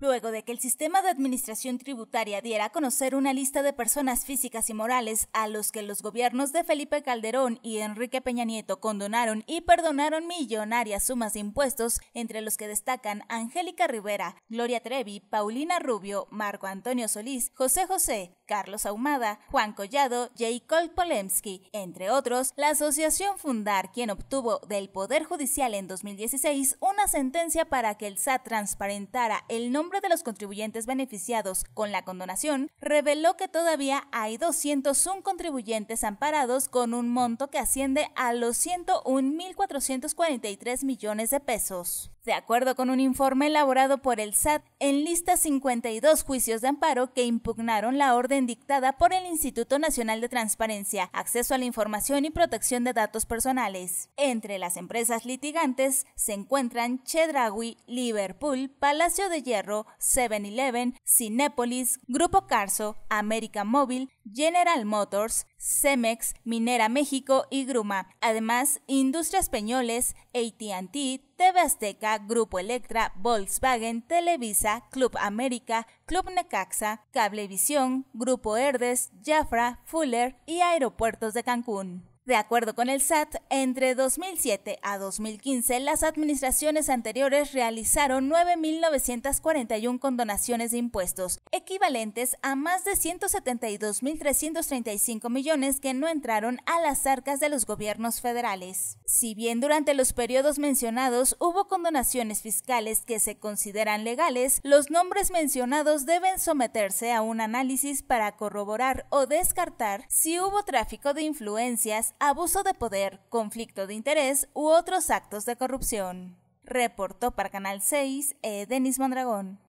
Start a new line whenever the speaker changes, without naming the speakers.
Luego de que el sistema de administración tributaria diera a conocer una lista de personas físicas y morales a los que los gobiernos de Felipe Calderón y Enrique Peña Nieto condonaron y perdonaron millonarias sumas de impuestos, entre los que destacan Angélica Rivera, Gloria Trevi, Paulina Rubio, Marco Antonio Solís, José José, Carlos Ahumada, Juan Collado, Cole Polemsky, entre otros, la asociación Fundar, quien obtuvo del Poder Judicial en 2016 una sentencia para que el SAT transparentara el nombre de los contribuyentes beneficiados con la condonación, reveló que todavía hay 201 contribuyentes amparados con un monto que asciende a los 101.443 millones de pesos de acuerdo con un informe elaborado por el SAT, en lista 52 juicios de amparo que impugnaron la orden dictada por el Instituto Nacional de Transparencia, Acceso a la Información y Protección de Datos Personales. Entre las empresas litigantes se encuentran Chedraui, Liverpool, Palacio de Hierro, 7-Eleven, Cinépolis, Grupo Carso, América Móvil, General Motors, Cemex, Minera México y Gruma. Además, Industrias Peñoles, ATT, TV Azteca, Grupo Electra, Volkswagen, Televisa, Club América, Club Necaxa, Cablevisión, Grupo Herdes, Jafra, Fuller y Aeropuertos de Cancún. De acuerdo con el SAT, entre 2007 a 2015 las administraciones anteriores realizaron 9.941 condonaciones de impuestos, equivalentes a más de 172.335 millones que no entraron a las arcas de los gobiernos federales. Si bien durante los periodos mencionados hubo condonaciones fiscales que se consideran legales, los nombres mencionados deben someterse a un análisis para corroborar o descartar si hubo tráfico de influencias, abuso de poder, conflicto de interés u otros actos de corrupción. Reportó para Canal 6 e. Eh, Denis Mondragón.